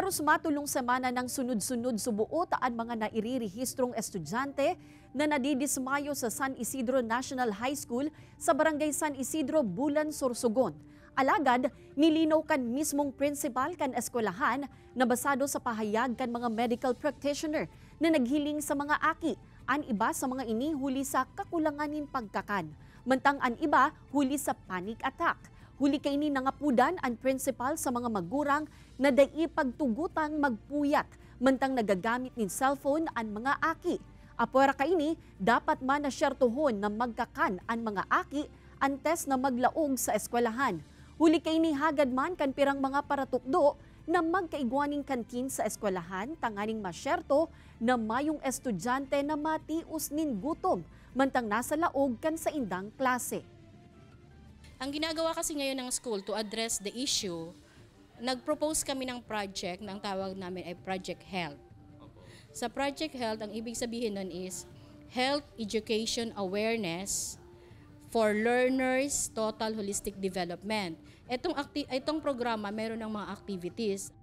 Haros matulong samana ng sunod-sunod subuot ang mga nairirihistrong estudyante na nadidismayo sa San Isidro National High School sa Barangay San Isidro, Bulan, Sorsogon. Alagad, nilinaw kan mismong principal kan eskolahan na basado sa pahayag kan mga medical practitioner na naghiling sa mga aki, an iba sa mga inihuli sa kakulanganin pagkakan, mantang an iba huli sa panic attack. Huli kay ni nangapudan ang principal sa mga magurang na daipagtugutang magpuyat mantang nagagamit nin cellphone ang mga aki. Apora kaini, dapat man nasyertuhon na magkakan ang mga aki antes na maglaog sa eskwelahan. Huli kay ni hagad man kan pirang mga paratukdo na magkaigwaning kantin sa eskwelahan tanganing masyerto na mayong estudyante na matius nin gutom mantang nasa laog kan sa indang klase. Ang ginagawa kasi ngayon ng school to address the issue, nag-propose kami ng project na ang tawag namin ay Project Health. Sa Project Health, ang ibig sabihin nun is Health Education Awareness for Learners Total Holistic Development. Itong, itong programa, meron ng mga activities.